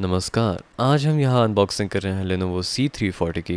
नमस्कार आज हम यहाँ अनबॉक्सिंग कर रहे हैं थ्री C340 की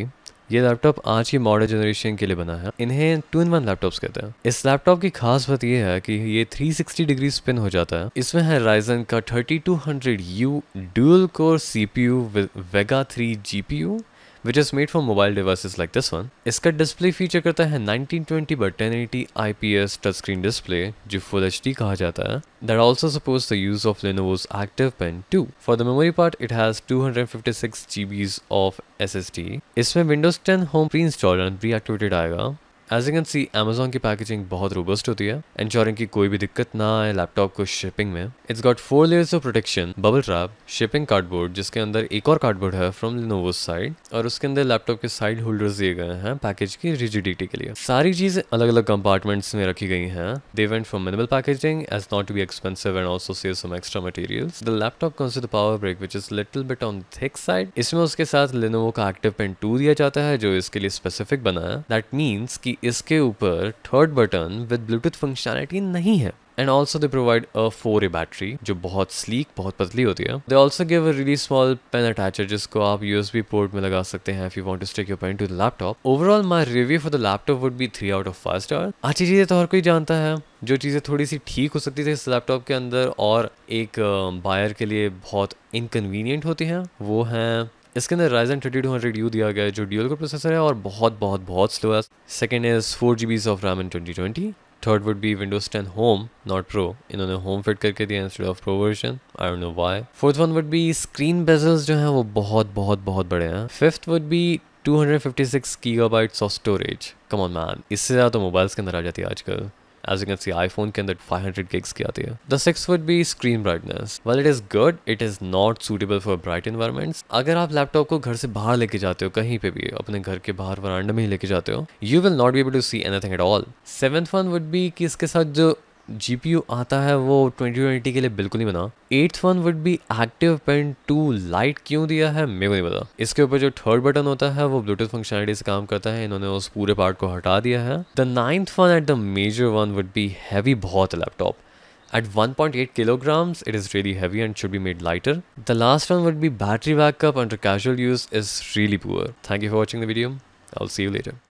ये लैपटॉप आज की मॉडर्न जनरेशन के लिए बना है इन्हें टू इन वन लैपटॉप्स कहते हैं इस लैपटॉप की खास बात यह है कि ये 360 डिग्री स्पिन हो जाता है इसमें है राइजन का 3200U dual core CPU with Vega 3 GPU which is made for mobile devices like this one इसका डिस्प्ले फीचर करता है 1920 by 1080 IPS touch screen display जो फुल एच कहा जाता है that also suppose the use of Lenovo's active pen too for the memory part it has two hundred fifty six G of S S T इसमें Windows ten home pre install and pre activated आएगा as can see Amazon की packaging बहुत robust होती है ensuring की कोई भी दिक्कत ना आए लैपटॉप को शिपिंग में it's got four layers of protection bubble wrap shipping cardboard जिसके अंदर एक और कार्डबोर्ड है फ्रॉम लिनोवो साइड और उसके अंदर लैपटॉप के साइड होल्डर्स दिए गए हैं पैकेज की रिजिडिटी के लिए सारी चीजें अलग अलग कंपार्टमेंट्स में रखी गई हैं they went for minimal packaging as not to be expensive and also save some extra materials the laptop comes with power brick which is little bit on thick side इसमें उसके साथ लिनोवो का active pen to दिया जाता है जो इसके लिए स्पेसिफिक बना है दैट मीन्स की इसके ऊपर third button with Bluetooth functionality नहीं है and also they provide a four A battery जो बहुत स्लीक बहुत पतली होती है they also give a really small pen attacher जिसको आप यू एस बी पोर्ट में लगा सकते हैं if you want to stick your pen to the laptop overall my review for the laptop would be three out of five star अच्छी चीज़ें तो हर कोई जानता है जो चीज़ें थोड़ी सी ठीक हो सकती थी इस लैपटॉप के अंदर और एक बायर के लिए बहुत इनकन्वीनियंट होती हैं वो हैं इसके अंदर Ryzen thirty two hundred U दिया गया है जो ड्यूल का प्रोसेसर है और बहुत बहुत बहुत स्लो है second is four G of RAM in twenty twenty third would be Windows ten home not pro इन्होंने होम फिट करके दिया instead of pro version I don't know why fourth one would be screen bezels जो हैं वो बहुत बहुत बहुत बड़े हैं fifth would be 256 gigabytes of storage come on man इससे ज़्यादा तो मोबाइल्स के अंदर आ जाती है आजकल as you can see iPhone के अंदर 500 gigs की आती है The sixth would be screen brightness. While it is good, it is not suitable for bright environments. अगर आप लैपटॉप को घर से बाहर लेके जाते हो कहीं पे भी अपने घर के बाहर वरांडे में ही लेके जाते हो you will not be able to see anything at all seventh one would be कि इसके साथ जो जी आता है वो 2020 के लिए बिल्कुल नहीं बना eighth one would be active pen too light क्यों दिया है मेरे को नहीं पता इसके ऊपर जो थर्ड बटन होता है वो ब्लूटूथ फंक्शनलिटी से काम करता है इन्होंने उस पूरे पार्ट को हटा दिया है the ninth one at the major one would be heavy बहुत laptop At 1.8 kilograms, it is really heavy and should be made lighter. The last one would be battery backup under casual use is really poor. Thank you for watching the video. I'll see you later.